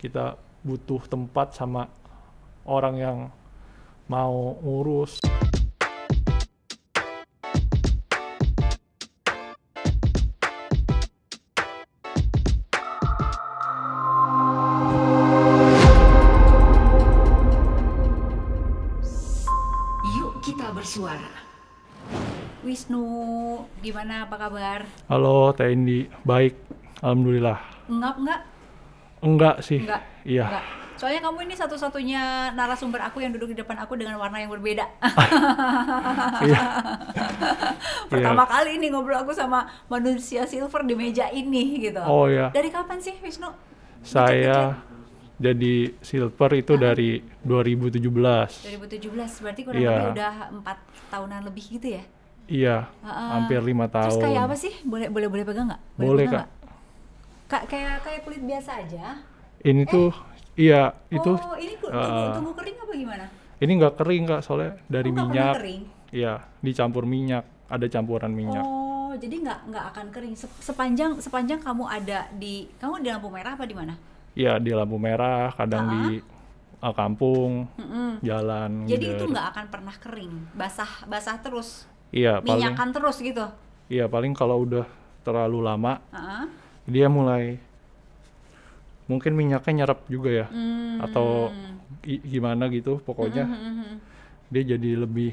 kita butuh tempat sama orang yang mau ngurus. Yuk kita bersuara. Wisnu, gimana apa kabar? Halo Tendi, baik. Alhamdulillah. Enggak, enggak. Enggak sih. Enggak. Iya. Enggak. Soalnya kamu ini satu-satunya narasumber aku yang duduk di depan aku dengan warna yang berbeda. iya. Pertama iya. kali ini ngobrol aku sama manusia silver di meja ini gitu. Oh iya. Dari kapan sih Wisnu? Saya jadi silver itu Hah? dari 2017. 2017 berarti kurang iya. lebih udah empat tahunan lebih gitu ya? Iya, uh, hampir lima tahun. Terus kayak apa sih? Boleh boleh boleh pegang nggak? Boleh, boleh kak. Gak? Kak kayak kayak kulit biasa aja. Ini eh. tuh iya oh, itu. Oh ini kulit uh, eh, tumbuh kering apa gimana? Ini nggak kering kak soalnya oh, dari oh, minyak. Kering? Iya dicampur minyak ada campuran minyak. Oh jadi nggak nggak akan kering sepanjang sepanjang kamu ada di kamu di lampu merah apa di mana? Iya di lampu merah kadang uh di uh, kampung mm -hmm. jalan. Jadi gitu. itu nggak akan pernah kering basah basah terus. Iya minyakan paling, terus gitu. Iya paling kalau udah terlalu lama. Uh dia mulai mungkin minyaknya nyerap juga ya hmm. atau gimana gitu pokoknya hmm hmm, hmm, hmm, dia jadi lebih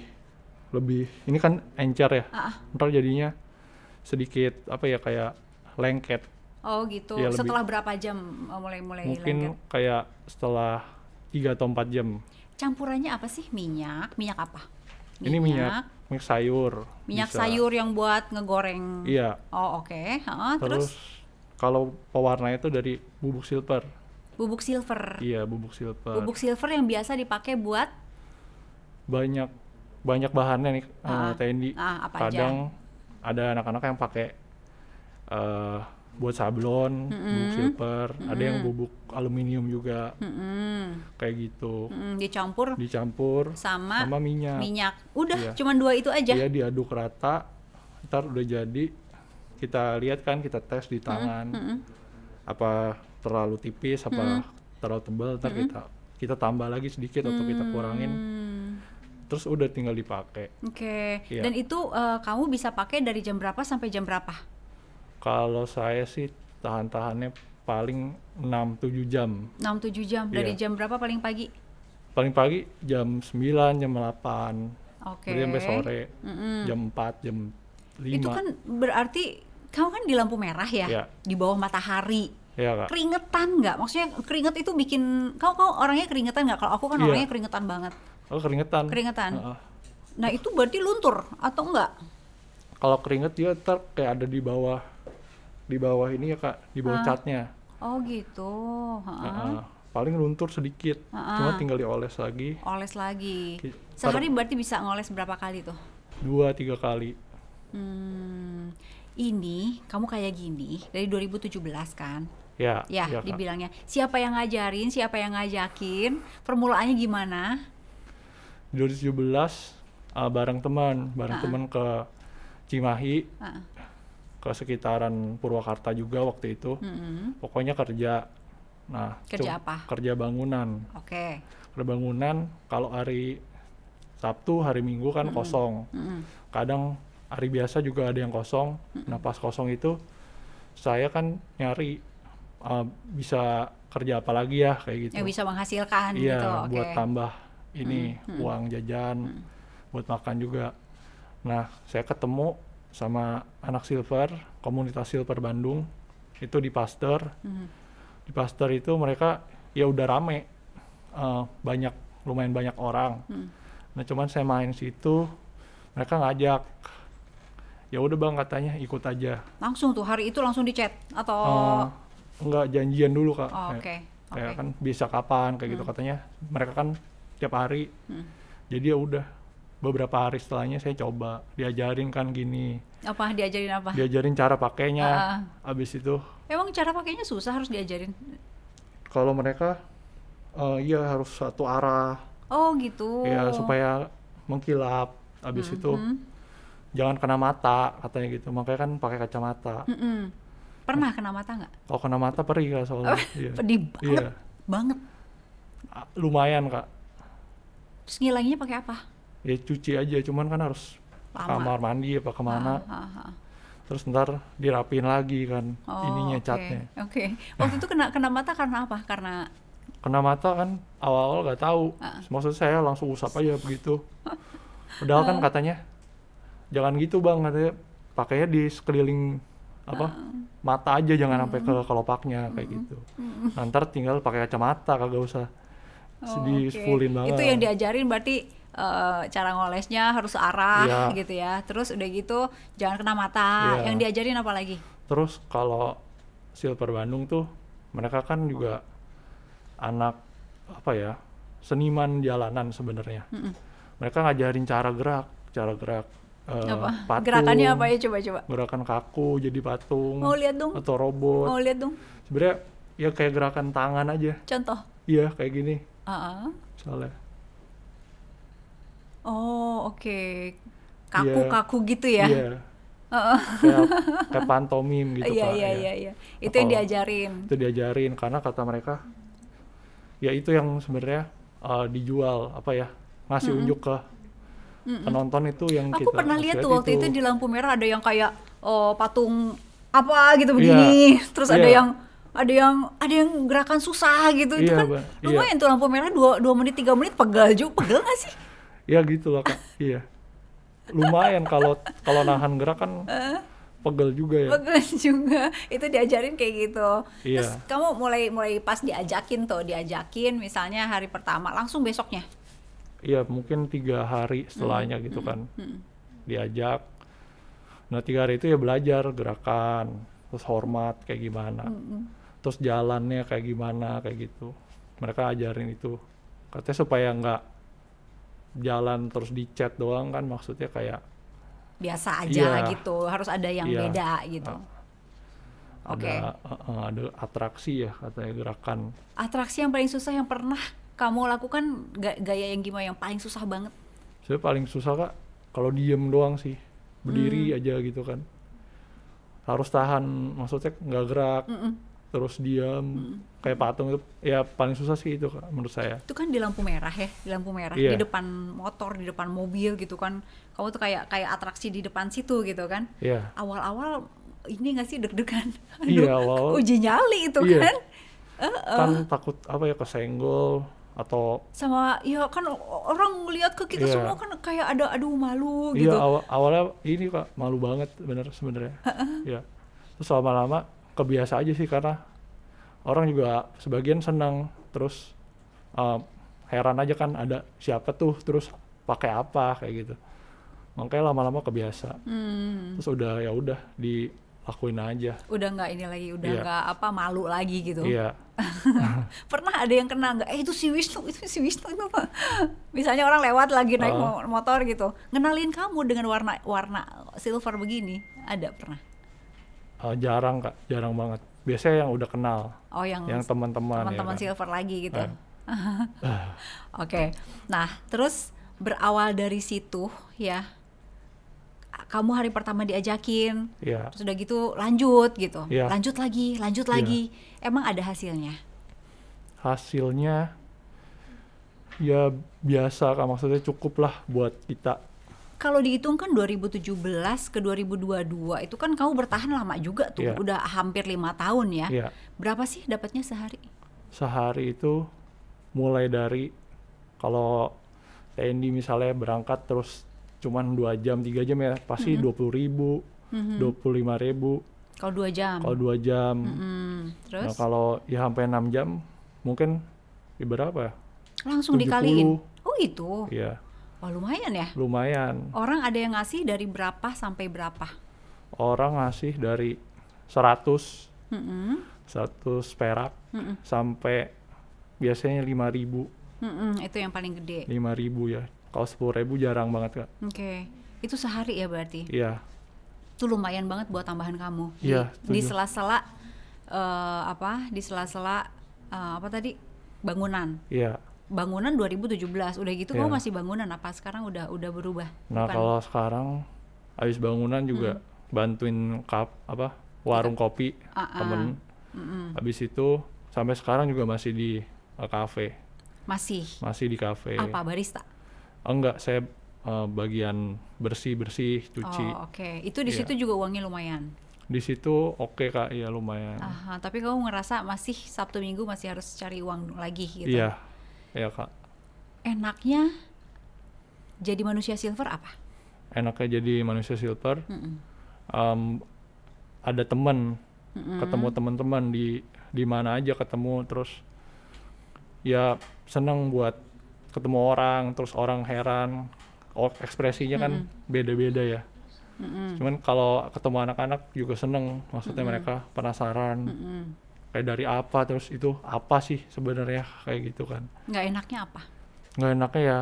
lebih ini kan encer ya ah. ah. ntar jadinya sedikit apa ya kayak lengket oh gitu ya, setelah lebih, berapa jam mulai-mulai e, mungkin lengket? kayak setelah tiga atau empat jam campurannya apa sih minyak minyak apa minyak, ini minyak minyak sayur minyak bisa. sayur yang buat ngegoreng iya oh oke okay. terus, terus kalau pewarna itu dari bubuk silver. Bubuk silver. Iya, bubuk silver. Bubuk silver yang biasa dipakai buat banyak banyak bahannya nih eh, ah, uh, tendi. Ah, apa Kadang aja? ada anak-anak yang pakai uh, buat sablon, mm -hmm. bubuk silver, mm -hmm. ada yang bubuk aluminium juga. Mm -hmm. Kayak gitu. Mm -hmm. Dicampur. Dicampur sama sama minyak. Minyak. Udah, iya. cuman dua itu aja. Iya, diaduk rata. Ntar udah jadi kita lihat kan kita tes di tangan mm -hmm. apa terlalu tipis apa mm -hmm. terlalu tebal ntar mm -hmm. kita kita tambah lagi sedikit atau kita mm. kurangin terus udah tinggal dipakai. Oke. Okay. Ya. Dan itu uh, kamu bisa pakai dari jam berapa sampai jam berapa? Kalau saya sih tahan-tahannya paling 6-7 jam. 6-7 jam. Dari ya. jam berapa paling pagi? Paling pagi jam 9, jam 8. Oke. Okay. Sampai sore. Mm -hmm. Jam 4, jam 5. Itu kan berarti kamu kan di lampu merah ya, ya. di bawah matahari. Ya, Kak. Keringetan nggak? Maksudnya keringet itu bikin kau kau orangnya keringetan nggak? Kalau aku kan iya. orangnya keringetan banget. Oh keringetan. Keringetan. Uh -uh. Nah itu berarti luntur atau enggak? Kalau keringet dia ter kayak ada di bawah di bawah ini ya kak, di bawah uh. catnya. Oh gitu. Uh huh Uh huh Paling luntur sedikit, uh -uh. cuma tinggal dioles lagi. Oles lagi. Sehari berarti bisa ngoles berapa kali tuh? Dua tiga kali. Hmm ini kamu kayak gini dari 2017 kan? Ya. Ya, ya dibilangnya. Kak. Siapa yang ngajarin, siapa yang ngajakin, permulaannya gimana? 2017 uh, eh, bareng teman, bareng uh -uh. teman ke Cimahi. Uh -uh ke sekitaran Purwakarta juga waktu itu. Uh -uh. Pokoknya kerja. Nah, kerja apa? Kerja bangunan. Oke. Okay. Kerja bangunan kalau hari Sabtu, hari Minggu kan uh -uh. kosong. Uh -uh. Kadang hari biasa juga ada yang kosong. Nah, pas kosong itu saya kan nyari uh, bisa kerja apa lagi ya kayak gitu. Yang bisa menghasilkan iya, gitu. Iya, buat okay. tambah ini hmm uang jajan, hmm buat makan juga. Nah, saya ketemu sama anak silver, komunitas silver Bandung itu di Pasteur. hmm Di Pasteur itu mereka ya udah rame uh, banyak lumayan banyak orang. hmm Nah, cuman saya main situ mereka ngajak ya udah bang katanya ikut aja langsung tuh hari itu langsung dicat atau uh, enggak janjian dulu kak oh, oke okay. kayak okay. kan bisa kapan kayak gitu. hmm. gitu katanya mereka kan tiap hari hmm. jadi ya udah beberapa hari setelahnya saya coba diajarin kan gini apa diajarin apa diajarin cara pakainya uh, abis itu emang cara pakainya susah harus diajarin kalau mereka uh, iya harus satu arah oh gitu ya supaya mengkilap abis hmm, itu hmm jangan kena mata katanya gitu makanya kan pakai kacamata mm -mm. pernah kena mata nggak kalau kena mata perih kak soalnya oh, yeah. pedih banget yeah. banget ah, lumayan kak terus ngilanginnya pakai apa ya cuci aja cuman kan harus Lama. kamar mandi apa kemana ah, ah, ah. terus ntar dirapin lagi kan oh, ininya okay. catnya oke okay. waktu itu kena kena mata karena apa karena kena mata kan awal-awal nggak -awal tahu ah. maksud saya langsung usap aja begitu padahal kan ah. katanya jangan gitu bang katanya pakainya di sekeliling apa uh. mata aja jangan sampai ke hmm. kelopaknya uh. kayak hmm. gitu uh. ntar tinggal pakai kacamata kagak usah oh, di okay. fullin banget itu yang diajarin berarti uh, cara ngolesnya harus arah yeah. gitu ya terus udah gitu jangan kena mata yeah. yang diajarin apa lagi terus kalau silver Bandung tuh mereka kan juga anak apa ya seniman jalanan sebenarnya mm -mm. mereka ngajarin cara gerak cara gerak Eh, apa? patung. Gerakannya apa ya coba-coba? Gerakan kaku jadi patung. Mau lihat dong. Atau robot. Mau lihat dong. Sebenarnya ya kayak gerakan tangan aja. Contoh? Iya kayak gini. Uh-uh. Oh oke. Okay. Kaku-kaku iya. gitu ya? Iya. Yeah. Uh-uh. kayak, kayak pantomim gitu yeah, kan. Iya iya, ya. iya iya. Itu yang diajarin. Itu diajarin karena kata mereka ya itu yang sebenarnya uh, dijual apa ya ngasih mm-hmm. unjuk ke mm penonton itu yang aku kita pernah lihat tuh waktu itu. itu di lampu merah ada yang kayak oh, patung apa gitu iya. begini yeah. terus yeah. ada iya. yang ada yang ada yang gerakan susah gitu yeah, itu iya, kan bah. lumayan yeah. tuh lampu merah dua dua menit tiga menit pegal juga pegal gak sih ya gitu lah kak iya lumayan kalau kalau nahan gerakan eh? pegel juga ya pegel juga itu diajarin kayak gitu iya. terus kamu mulai mulai pas diajakin tuh diajakin misalnya hari pertama langsung besoknya iya mungkin tiga hari setelahnya hmm. gitu kan hmm. Hmm. diajak nah tiga hari itu ya belajar gerakan terus hormat kayak gimana terus jalannya kayak gimana kayak gitu mereka ajarin itu katanya supaya nggak jalan terus di doang kan maksudnya kayak biasa aja iya, gitu harus ada yang iya, beda gitu uh, Oke. Okay. Ada, ada atraksi ya katanya gerakan. Atraksi yang paling susah yang pernah kamu lakukan gaya yang gimana yang paling susah banget? Saya paling susah kak kalau diem doang sih berdiri hmm. aja gitu kan harus tahan maksudnya nggak gerak mm -mm. terus diam mm. kayak patung itu ya paling susah sih itu kak, menurut saya itu kan di lampu merah ya di lampu merah yeah. di depan motor di depan mobil gitu kan kamu tuh kayak kayak atraksi di depan situ gitu kan yeah. awal-awal ini nggak sih deg-degan iya yeah, awal uji nyali itu yeah. kan uh -uh. kan takut apa ya kesenggol atau sama ya kan orang lihat ke kita yeah. semua kan kayak ada aduh malu iya, gitu. Iya aw awalnya ini kak malu banget bener sebenarnya. ya terus lama-lama kebiasa aja sih karena orang juga sebagian senang terus um, heran aja kan ada siapa tuh terus pakai apa kayak gitu. Makanya lama-lama kebiasa. Hmm. Terus udah ya udah di lakuin aja. Udah nggak ini lagi, udah iya. nggak yeah. apa malu lagi gitu. Iya. Yeah. Pernah ada yang kena nggak? Eh itu si Wisnu, itu si Wisnu itu apa? Misalnya orang lewat lagi naik uh. motor gitu, ngenalin kamu dengan warna warna silver begini, ada pernah? Uh, jarang kak, jarang banget. Biasanya yang udah kenal. Oh yang. Yang teman-teman. Ya teman-teman ya, silver kan? lagi gitu. Uh. Oke. okay. Nah terus berawal dari situ ya kamu hari pertama diajakin, yeah. terus gitu lanjut gitu, yeah. lanjut lagi, lanjut yeah. lagi, emang ada hasilnya? Hasilnya ya biasa, maksudnya cukup lah buat kita. Kalau dihitung kan 2017 ke 2022 itu kan kamu bertahan lama juga tuh, yeah. udah hampir lima tahun ya. Yeah. Berapa sih dapatnya sehari? Sehari itu mulai dari kalau TNI misalnya berangkat terus cuman dua jam tiga jam ya pasti dua puluh -hmm. ribu dua puluh lima ribu kalau dua jam kalau dua jam mm -hmm. terus nah, kalau ya sampai enam jam mungkin ya berapa langsung 70. dikaliin oh itu iya wah lumayan ya lumayan orang ada yang ngasih dari berapa sampai berapa orang ngasih dari seratus seratus perak mm -hmm. sampai biasanya lima ribu Mm-mm, itu yang paling gede. lima ribu ya. Kalau sepuluh ribu jarang banget kak. Oke, okay. itu sehari ya berarti? Iya. Itu lumayan banget buat tambahan kamu. Iya. Di sela-sela uh, apa? Di sela-sela uh, apa tadi? Bangunan. Iya. Bangunan 2017 udah gitu yeah. kamu iya. masih bangunan apa sekarang udah udah berubah? Nah Bukan? kalau sekarang habis bangunan juga hmm. bantuin kap apa warung iya. kopi uh -uh. temen. Mm -mm. Habis itu sampai sekarang juga masih di eh, kafe. Uh, masih. Masih di kafe. Apa barista? oh enggak saya uh, bagian bersih bersih cuci oh, oke okay. itu di iya. situ yeah. juga uangnya lumayan di situ oke okay, kak ya lumayan Aha, tapi kamu ngerasa masih sabtu minggu masih harus cari uang lagi gitu iya yeah. iya yeah, kak enaknya jadi manusia silver apa enaknya jadi manusia silver mm hmm Um, ada teman mm hmm ketemu teman-teman di di mana aja ketemu terus ya senang buat ketemu orang terus orang heran oh, ekspresinya kan mm beda-beda ya mm-hmm. cuman kalau ketemu anak-anak juga seneng maksudnya mm-hmm. mereka penasaran mm-hmm. kayak dari apa terus itu apa sih sebenarnya kayak gitu kan nggak enaknya apa nggak enaknya ya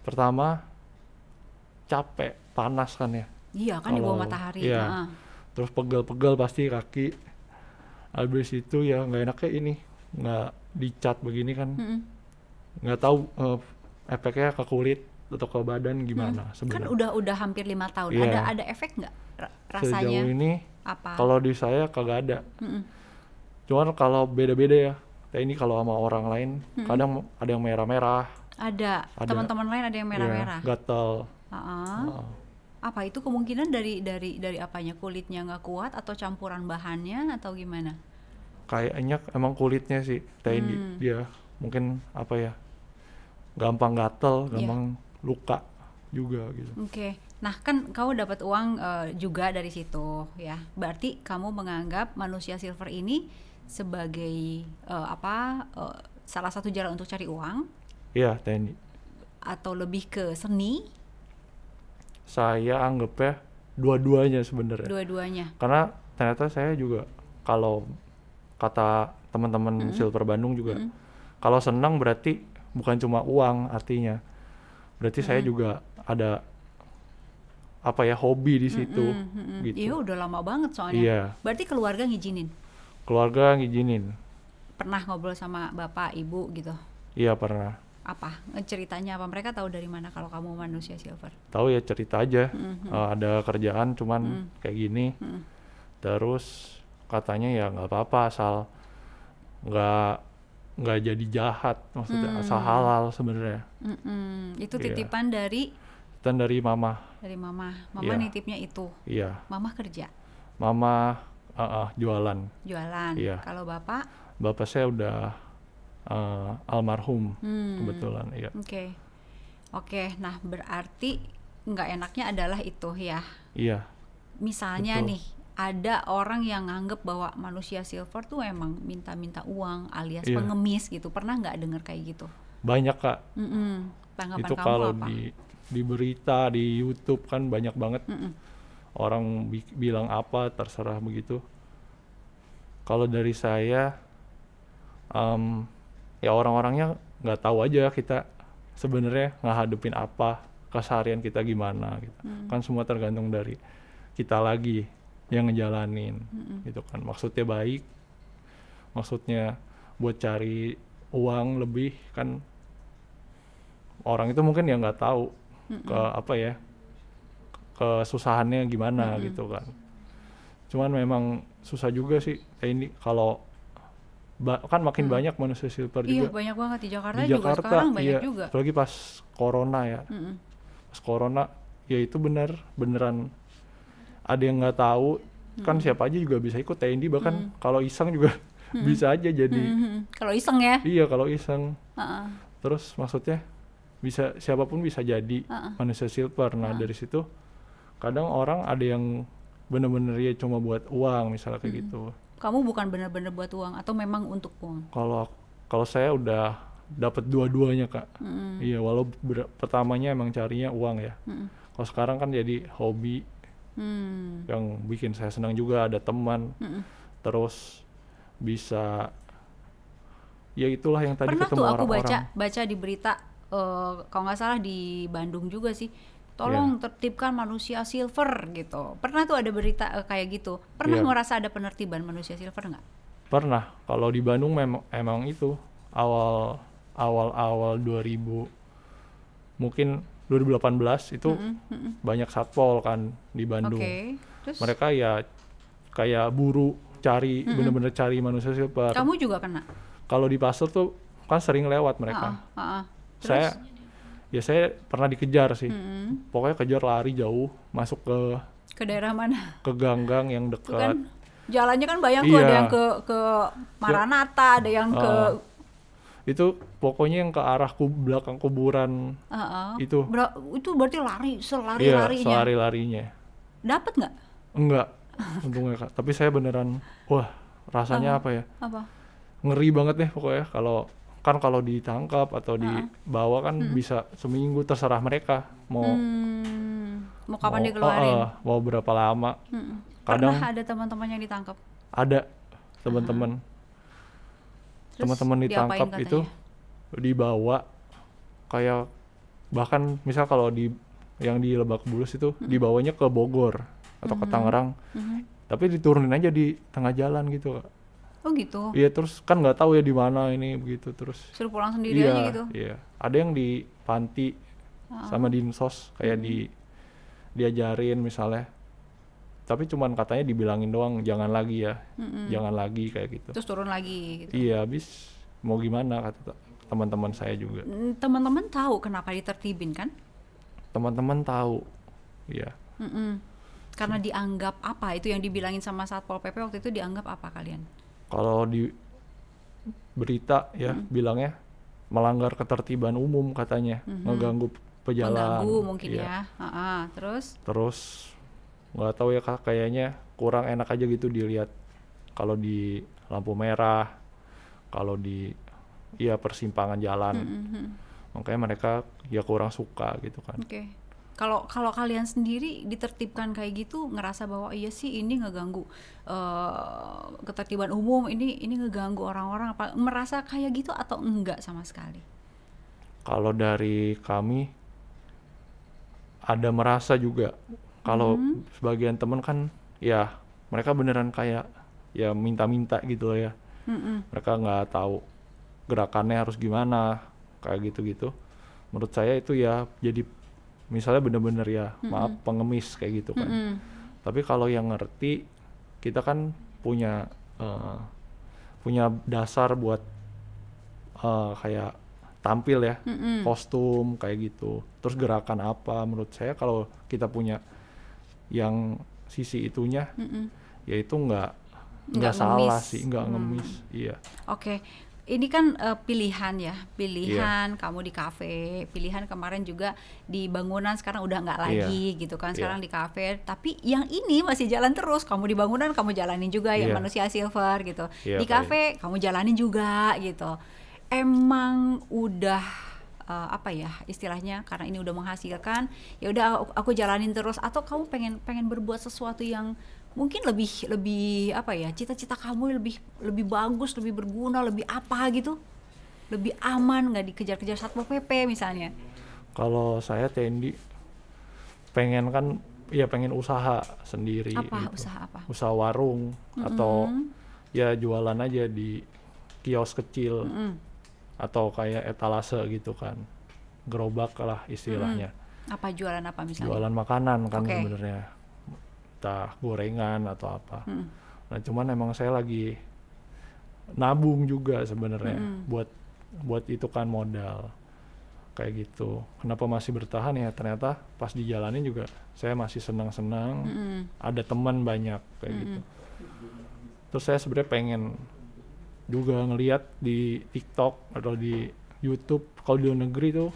pertama capek panas kan ya iya kan kalo, di bawah matahari iya. Nah. terus pegel-pegel pasti kaki habis itu ya nggak enaknya ini nggak dicat begini kan mm -hmm nggak tahu uh, efeknya ke kulit atau ke badan gimana hmm. Kan sebenarnya kan udah udah hampir lima tahun yeah. ada ada efek nggak rasanya sejauh ini apa kalau di saya kagak ada hmm. cuman kalau beda-beda ya kayak ini kalau sama orang lain hmm. kadang ada yang merah-merah ada, ada. teman-teman lain ada yang iya, merah-merah yeah, gatal uh -uh. Uh. apa itu kemungkinan dari dari dari apanya kulitnya nggak kuat atau campuran bahannya atau gimana kayaknya emang kulitnya sih kayak hmm. dia mungkin apa ya gampang gatel, iya. gampang yeah. luka juga gitu. Oke. Okay. Nah, kan kau dapat uang uh, juga dari situ ya. Berarti kamu menganggap manusia silver ini sebagai uh, apa uh, salah satu jalan untuk cari uang? Iya, TNI. Atau lebih ke seni? Saya anggap ya dua-duanya sebenarnya. Dua-duanya. Karena ternyata saya juga kalau kata teman-teman mm -hmm. silver Bandung juga mm -hmm. kalau senang berarti bukan cuma uang artinya berarti hmm. saya juga ada apa ya hobi di situ hmm, hmm. gitu iya udah lama banget soalnya iya. berarti keluarga ngijinin? keluarga ngijinin. pernah ngobrol sama bapak ibu gitu iya pernah apa ceritanya apa mereka tahu dari mana kalau kamu manusia silver tahu ya cerita aja hmm, hmm uh, ada kerjaan cuman hmm kayak gini hmm terus katanya ya nggak apa-apa asal nggak nggak jadi jahat maksudnya hmm. asal halal sebenarnya mm hmm. itu iya. titipan yeah. dari titipan dari mama dari mama mama yeah. nitipnya itu iya yeah. mama kerja mama uh, uh, jualan jualan yeah. kalau bapak bapak saya udah uh, almarhum hmm. kebetulan iya oke okay. oke okay, nah berarti nggak enaknya adalah itu ya iya misalnya Betul. nih ada orang yang nganggep bahwa manusia silver tuh emang minta-minta uang alias yeah. pengemis gitu pernah nggak dengar kayak gitu banyak kak mm -mm. Tanggapan itu kalau di di berita di YouTube kan banyak banget mm -mm. orang bi bilang apa terserah begitu kalau dari saya um, ya orang-orangnya nggak tahu aja kita sebenarnya hadapin apa keseharian kita gimana gitu. Mm. kan semua tergantung dari kita lagi yang ngejalanin mm-hmm. gitu kan maksudnya baik maksudnya buat cari uang lebih kan orang itu mungkin ya nggak tahu mm-hmm. ke apa ya kesusahannya gimana mm-hmm. gitu kan cuman memang susah juga sih eh, ini kalau ba- kan makin hmm. banyak manusia silver iya, juga. Iya banyak banget di Jakarta, di Jakarta juga sekarang banyak iya, juga. Apalagi pas corona ya. Hmm. Pas corona ya itu benar beneran ada yang nggak tahu hmm. kan siapa aja juga bisa ikut TNI bahkan hmm. kalau iseng juga hmm. bisa aja jadi hmm, hmm, hmm. kalau iseng ya iya kalau iseng uh -uh. terus maksudnya bisa siapapun bisa jadi uh -uh. manusia silver nah uh -uh. dari situ kadang orang ada yang bener-bener ya cuma buat uang misalnya kayak hmm. gitu kamu bukan bener-bener buat uang atau memang untuk uang kalau kalau saya udah dapat dua-duanya kak hmm. iya walau pertamanya emang carinya uang ya hmm. kalau sekarang kan jadi hobi hmm. yang bikin saya senang juga ada teman hmm. terus bisa ya itulah yang tadi pernah ketemu tuh aku orang baca baca di berita uh, kalau nggak salah di Bandung juga sih tolong yeah. tertibkan manusia silver gitu pernah tuh ada berita uh, kayak gitu pernah yeah. merasa ada penertiban manusia silver nggak pernah kalau di Bandung memang emang itu awal awal awal 2000 mungkin 2018 itu mm -hmm. banyak satpol kan di Bandung. Okay. Terus? Mereka ya kayak buru cari mm -hmm. bener-bener cari manusia silver. Kamu juga kena? Kalau di pasar tuh kan sering lewat mereka. Uh -uh, uh Terus? Saya ya saya pernah dikejar sih. Mm -hmm. Pokoknya kejar lari jauh masuk ke ke daerah mana? Ke gang-gang yang dekat. Kan jalannya kan banyak iya. tuh ada yang ke ke Maranata, ada yang uh, ke itu pokoknya yang ke arah kub, belakang kuburan uh -uh. itu Ber itu berarti lari selari iya, larinya selari larinya dapat nggak enggak untungnya kak tapi saya beneran wah rasanya apa, apa ya apa? ngeri banget deh pokoknya kalau kan kalau ditangkap atau dibawa kan hmm. bisa seminggu terserah mereka mau hmm. mau kapan mau, dikeluarin uh, uh, mau berapa lama hmm. kadang pernah ada teman-teman yang ditangkap ada teman-teman uh -huh teman-teman ditangkap itu dibawa kayak bahkan misal kalau di yang di Lebak Bulus itu hmm dibawanya ke Bogor atau hmm ke Tangerang hmm tapi diturunin aja di tengah jalan gitu oh gitu iya terus kan nggak tahu ya di mana ini begitu terus suruh pulang sendiri iya, aja gitu iya ada yang di panti ah. sama dinsos kayak hmm di diajarin misalnya tapi cuman katanya dibilangin doang jangan lagi ya mm-hmm. jangan lagi kayak gitu terus turun lagi gitu. iya habis mau gimana kata teman-teman saya juga mm, teman-teman tahu kenapa ditertibin kan teman-teman tahu iya mm hmm karena dianggap apa itu yang dibilangin sama satpol pp waktu itu dianggap apa kalian kalau di berita ya mm-hmm. bilangnya melanggar ketertiban umum katanya mm-hmm. mengganggu pejalan mengganggu mungkin iya. ya, ya. uh terus terus nggak tahu ya kak kayaknya kurang enak aja gitu dilihat kalau di lampu merah kalau di ya persimpangan jalan mm -hmm. makanya mereka ya kurang suka gitu kan okay kalau kalau kalian sendiri ditertibkan kayak gitu ngerasa bahwa iya sih ini ngeganggu uh, ketertiban umum ini ini ngeganggu orang-orang apa merasa kayak gitu atau enggak sama sekali kalau dari kami ada merasa juga kalau hmm. sebagian temen kan ya mereka beneran kayak ya minta-minta gitu loh ya hmm. mereka nggak tahu gerakannya harus gimana kayak gitu-gitu menurut saya itu ya jadi misalnya bener-bener ya hmm. maaf pengemis kayak gitu kan hmm. tapi kalau yang ngerti kita kan punya uh, punya dasar buat uh, kayak tampil ya mm -hmm. kostum kayak gitu terus gerakan apa menurut saya kalau kita punya yang sisi itunya mm -mm. yaitu nggak nggak salah sih nggak hmm. ngemis iya oke okay. ini kan uh, pilihan ya pilihan yeah. kamu di kafe pilihan kemarin juga di bangunan sekarang udah nggak iya. lagi yeah. gitu kan iya. sekarang yeah. di kafe tapi yang ini masih jalan terus kamu di bangunan kamu jalanin juga yeah. yang iya. manusia silver gitu yeah, di kafe kamu jalanin juga gitu emang udah uh, apa ya istilahnya karena ini udah menghasilkan ya udah aku, aku jalanin terus atau kamu pengen pengen berbuat sesuatu yang mungkin lebih lebih apa ya cita-cita kamu lebih lebih bagus lebih berguna lebih apa gitu lebih aman nggak dikejar-kejar satpol pp misalnya kalau saya Tendi pengen kan ya pengen usaha sendiri apa gitu. usaha apa usaha warung mm -hmm. atau mm-hmm. ya jualan aja di kios kecil mm -hmm atau kayak etalase gitu kan gerobak lah istilahnya hmm. apa jualan apa misalnya jualan makanan kan okay. sebenarnya entah gorengan atau apa hmm. nah cuman emang saya lagi nabung juga sebenarnya hmm. buat buat itu kan modal kayak gitu. Kenapa masih bertahan ya? Ternyata pas dijalani juga saya masih senang-senang, -hmm. ada teman banyak kayak -hmm. gitu. Terus saya sebenarnya pengen juga ngelihat di TikTok atau di YouTube kalau di luar negeri tuh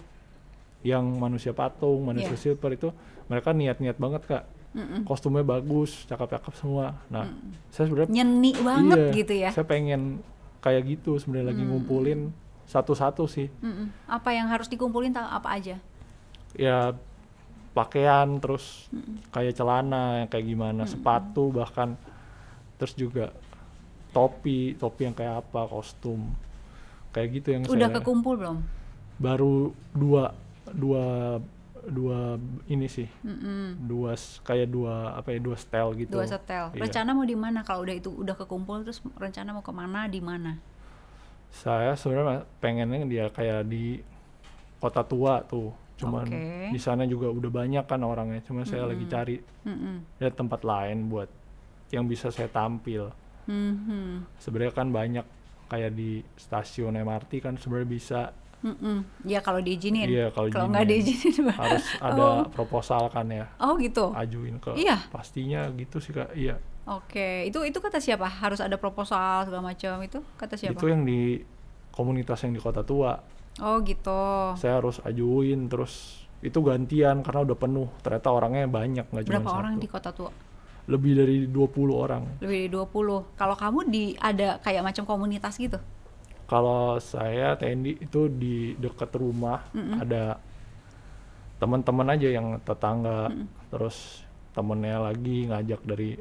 yang manusia patung, manusia yeah. silver itu mereka niat-niat banget kak, Mm-mm. kostumnya bagus, cakep-cakep semua. Nah, mm. saya sebenarnya nyeni banget iya, gitu ya. Saya pengen kayak gitu sebenarnya mm. lagi ngumpulin satu-satu sih. Mm-mm. Apa yang harus dikumpulin apa aja? Ya pakaian, terus Mm-mm. kayak celana, kayak gimana, Mm-mm. sepatu bahkan, terus juga topi topi yang kayak apa kostum kayak gitu yang udah saya, kekumpul belum baru dua dua dua ini sih mm-hmm. dua kayak dua apa ya dua style gitu dua style iya. rencana mau di mana kalau udah itu udah kekumpul terus rencana mau kemana di mana saya sebenarnya pengennya dia kayak di kota tua tuh cuman okay. di sana juga udah banyak kan orangnya cuma saya lagi cari mm-hmm. ya tempat lain buat yang bisa saya tampil Mm-hmm. Sebenarnya kan banyak kayak di stasiun MRT kan sebenarnya bisa Mm-mm. Ya kalau diizinin. Iya kalau kalau nggak diizinin harus ada oh. proposal kan ya. Oh gitu. Ajuin ke. Iya. Pastinya gitu sih kak. Iya. Oke itu itu kata siapa? Harus ada proposal segala macam itu kata siapa? Itu yang di komunitas yang di kota tua. Oh gitu. Saya harus ajuin terus itu gantian karena udah penuh ternyata orangnya banyak nggak cuma satu. Berapa orang di kota tua? lebih dari 20 orang. Lebih dari 20. Kalau kamu di ada kayak macam komunitas gitu? Kalau saya Tendi itu di dekat rumah mm -mm. ada teman-teman aja yang tetangga, mm -mm. terus temennya lagi ngajak dari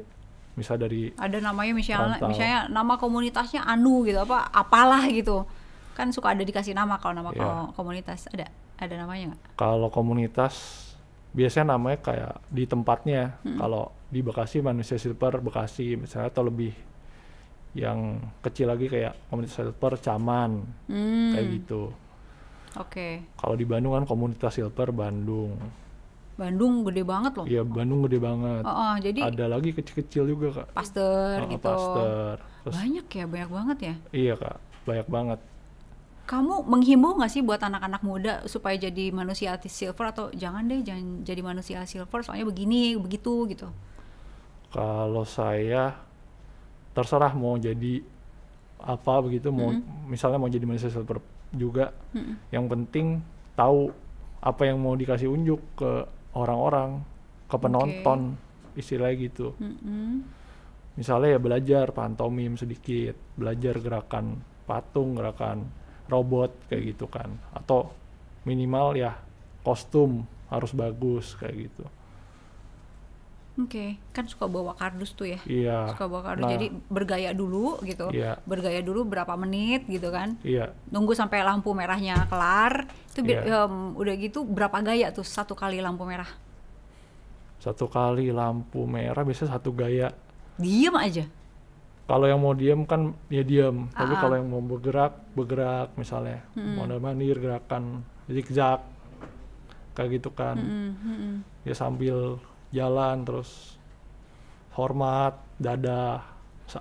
misal dari ada namanya misalnya rantau. misalnya nama komunitasnya Anu gitu apa apalah gitu kan suka ada dikasih nama kalau nama yeah. komunitas ada ada namanya nggak? Kalau komunitas biasanya namanya kayak di tempatnya hmm. kalau di Bekasi manusia silver Bekasi misalnya atau lebih yang kecil lagi kayak komunitas silver Caman hmm. kayak gitu oke okay. kalau di Bandung kan komunitas silver Bandung Bandung gede banget loh iya Bandung gede banget oh, oh, jadi ada lagi kecil-kecil juga kak Pasteur oh, gitu Pasteur banyak ya banyak banget ya iya kak banyak banget kamu menghimbau nggak sih buat anak-anak muda supaya jadi manusia silver atau jangan deh jangan jadi manusia silver soalnya begini begitu gitu kalau saya terserah mau jadi apa begitu mau -hmm. misalnya mau jadi manusia silver juga -hmm. yang penting tahu apa yang mau dikasih unjuk ke orang-orang ke penonton okay. istilah gitu -hmm. misalnya ya belajar pantomim sedikit belajar gerakan patung gerakan robot kayak gitu kan atau minimal ya kostum harus bagus kayak gitu. Oke, okay. kan suka bawa kardus tuh ya. Iya. Suka bawa kardus. Nah, jadi bergaya dulu gitu. Iya. Bergaya dulu berapa menit gitu kan. Iya. Nunggu sampai lampu merahnya kelar. Itu iya. um, udah gitu berapa gaya tuh satu kali lampu merah? Satu kali lampu merah biasanya satu gaya. Diem aja kalau yang mau diem kan ya diem tapi ah, ah. kalau yang mau bergerak bergerak misalnya hmm. mau mandir gerakan zigzag kayak gitu kan hmm, hmm, hmm. ya sambil jalan terus hormat dada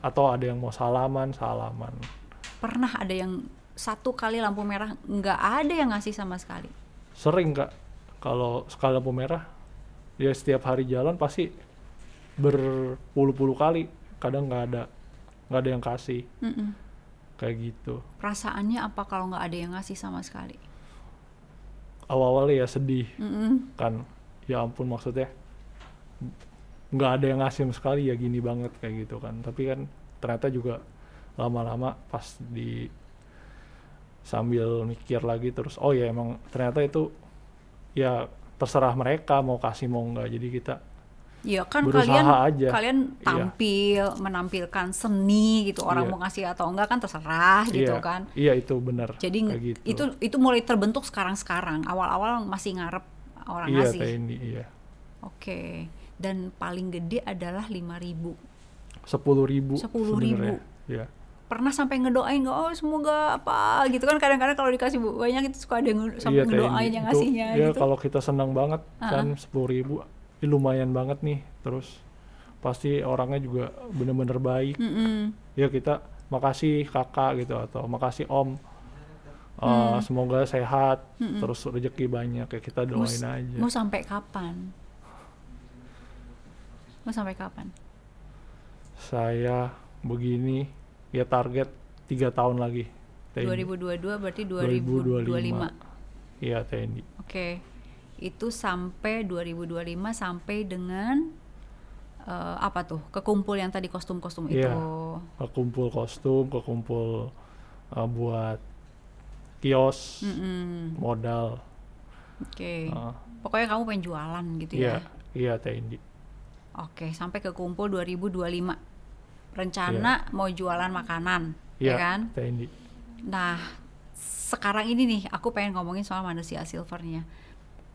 atau ada yang mau salaman salaman pernah ada yang satu kali lampu merah nggak ada yang ngasih sama sekali sering kak kalau sekali lampu merah ya setiap hari jalan pasti berpuluh-puluh kali kadang nggak ada nggak ada yang kasih mm -mm. kayak gitu perasaannya apa kalau nggak ada yang ngasih sama sekali awal-awal ya sedih mm -mm. kan ya ampun maksudnya nggak ada yang ngasih sama sekali ya gini banget kayak gitu kan tapi kan ternyata juga lama-lama pas di sambil mikir lagi terus oh ya emang ternyata itu ya terserah mereka mau kasih mau nggak jadi kita Iya kan kalian aja. kalian iya. tampil iya. menampilkan seni gitu orang iya. mau ngasih atau enggak kan terserah iya. gitu kan. Iya itu benar. Jadi gitu. itu itu mulai terbentuk sekarang-sekarang. Awal-awal masih ngarep orang iya, ngasih. Ini, iya. Oke. Dan paling gede adalah lima ribu 5000. 10000. 10000. Iya. Pernah sampai ngedoain nggak oh semoga apa gitu kan kadang-kadang kalau dikasih banyak itu suka ada yang sampai iya, ngedoain yang ngasihnya itu, iya, gitu. Iya kalau kita senang banget uh -huh. kan 10000 ini lumayan banget nih terus pasti orangnya juga bener-bener baik mm -hmm. ya kita makasih kakak gitu atau makasih om uh, mm. semoga sehat mm -mm. terus rezeki banyak kayak kita doain Mus, aja mau sampai kapan mau sampai kapan saya begini ya target tiga tahun lagi TNI. 2022 berarti 2025 iya TNI oke okay itu sampai 2025 sampai dengan uh, apa tuh kekumpul yang tadi kostum-kostum yeah. itu kekumpul kostum kekumpul uh, buat kios mm -mm. modal oke okay. uh, eh. pokoknya kamu pengen jualan gitu yeah, ya iya yeah, teh indi oke okay, sampai kekumpul 2025 rencana yeah. mau jualan makanan yeah, ya iya, kan teh indi nah sekarang ini nih aku pengen ngomongin soal manusia silvernya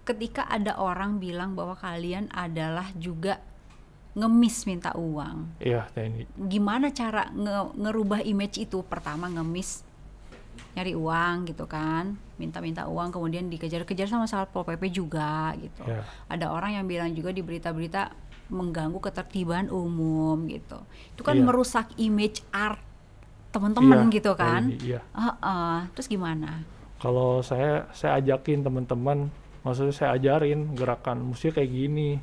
ketika ada orang bilang bahwa kalian adalah juga ngemis minta uang. Iya, TNI. Gimana cara nge ngerubah image itu? Pertama ngemis nyari uang gitu kan, minta-minta uang kemudian dikejar-kejar sama Satpol PP juga gitu. Yeah. Ada orang yang bilang juga di berita-berita mengganggu ketertiban umum gitu. Itu kan yeah. merusak image art teman-teman yeah, gitu kan. Iya. Uh -uh. Terus gimana? Kalau saya saya ajakin teman-teman maksudnya saya ajarin gerakan musik kayak gini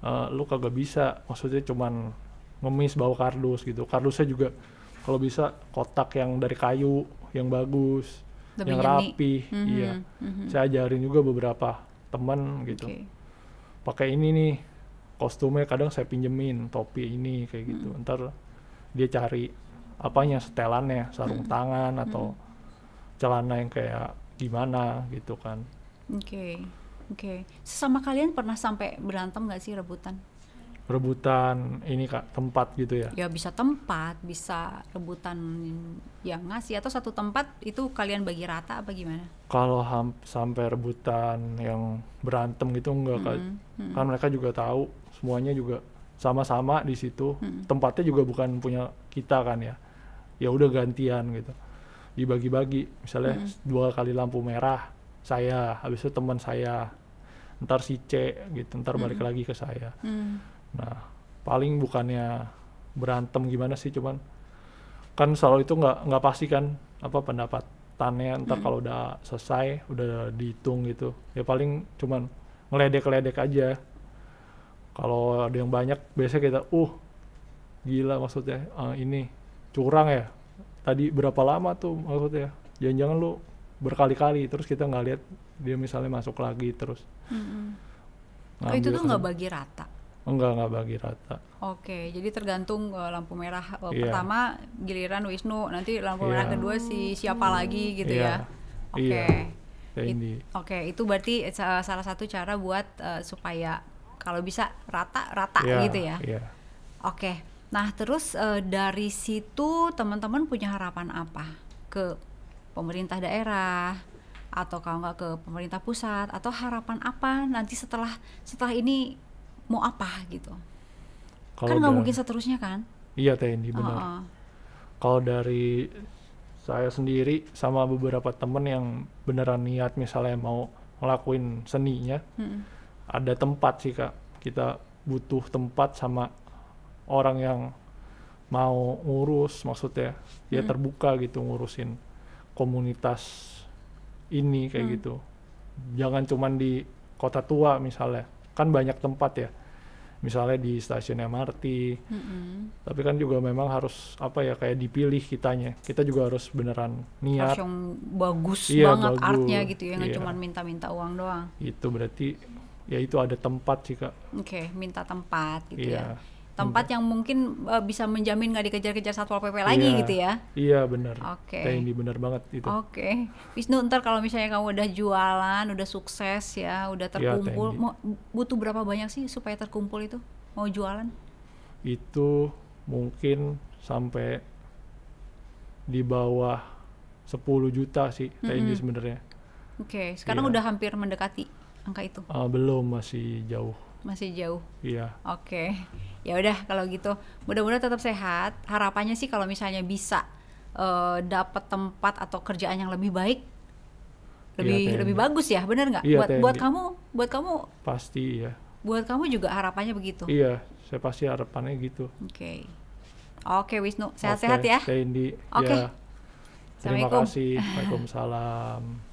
uh, lu kagak bisa maksudnya cuman ngemis bawa kardus gitu kardusnya juga kalau bisa kotak yang dari kayu yang bagus Lebih yang rapi mm-hmm. iya mm-hmm. saya ajarin juga beberapa teman gitu okay. pakai ini nih kostumnya kadang saya pinjemin topi ini kayak gitu mm-hmm. ntar dia cari apanya setelannya sarung mm-hmm. tangan atau mm-hmm. celana yang kayak gimana gitu kan Oke, okay. oke. Okay. Sesama kalian pernah sampai berantem nggak sih rebutan? Rebutan ini kak tempat gitu ya? Ya bisa tempat, bisa rebutan yang ngasih atau satu tempat itu kalian bagi rata apa gimana? Kalau sampai rebutan yang berantem gitu enggak kak, hmm, -hmm. kan mereka juga tahu semuanya juga sama-sama di situ. -hmm. Tempatnya juga bukan punya kita kan ya, ya udah gantian gitu, dibagi-bagi. Misalnya -hmm. dua kali lampu merah saya, habis itu teman saya, ntar si C gitu, ntar balik hmm. lagi ke saya. Hmm. Nah, paling bukannya berantem gimana sih, cuman kan selalu itu nggak nggak pasti kan apa pendapat pendapatannya ntar hmm. kalau udah selesai udah dihitung gitu ya paling cuman ngeledek-ledek aja kalau ada yang banyak biasanya kita uh gila maksudnya uh, ini curang ya tadi berapa lama tuh maksudnya jangan-jangan lu berkali-kali terus kita nggak lihat dia misalnya masuk lagi terus mm-hmm. oh itu tuh nggak kan. bagi rata enggak nggak bagi rata oke okay, jadi tergantung uh, lampu merah uh, e, yeah. pertama giliran Wisnu nanti lampu yeah. merah kedua si siapa mm. lagi gitu yeah. ya oke okay. Iya, yeah. oke okay, itu berarti salah satu cara buat uh, supaya kalau bisa rata rata yeah. gitu ya yeah. oke okay. nah terus uh, dari situ teman-teman punya harapan apa ke pemerintah daerah atau kalau nggak ke pemerintah pusat atau harapan apa nanti setelah setelah ini mau apa gitu kalau kan nggak mungkin seterusnya kan iya TNI benar oh, oh. kalau dari saya sendiri sama beberapa temen yang beneran niat misalnya mau ngelakuin seninya hmm. ada tempat sih kak kita butuh tempat sama orang yang mau ngurus maksudnya dia hmm. terbuka gitu ngurusin komunitas ini kayak hmm. gitu. Jangan cuman di kota tua misalnya, kan banyak tempat ya. Misalnya di stasiun MRT, hmm. tapi kan juga memang harus apa ya kayak dipilih kitanya. Kita juga harus beneran niat. Harus yang bagus iya, banget bagus. artnya gitu ya, nggak iya. cuman minta-minta uang doang. Itu berarti ya itu ada tempat sih kak. Oke, okay, minta tempat gitu ya. iya. ya tempat iya. yang mungkin uh, bisa menjamin nggak dikejar-kejar satpol pp lagi iya, gitu ya iya benar oke okay. ini benar banget itu oke Wisnu ntar kalau misalnya kamu udah jualan udah sukses ya udah iya, terkumpul ya, mau, butuh berapa banyak sih supaya terkumpul itu mau jualan itu mungkin sampai di bawah 10 juta sih TNI mm -hmm. sebenarnya. Oke, okay, sekarang iya. udah hampir mendekati angka itu. Uh, belum masih jauh masih jauh. Iya. Oke. Okay. Ya udah kalau gitu, mudah-mudahan tetap sehat. Harapannya sih kalau misalnya bisa uh, eh, dapat tempat atau kerjaan yang lebih baik, iya, lebih ya, lebih bagus ya, benar nggak? Ya, buat TNG. buat kamu, buat kamu. Pasti ya. Buat kamu juga harapannya begitu. Iya, saya pasti harapannya gitu. Oke. Okay. Oke okay, Wisnu, sehat-sehat okay, ya. Oke. Okay. Ya. Terima kasih. Waalaikumsalam.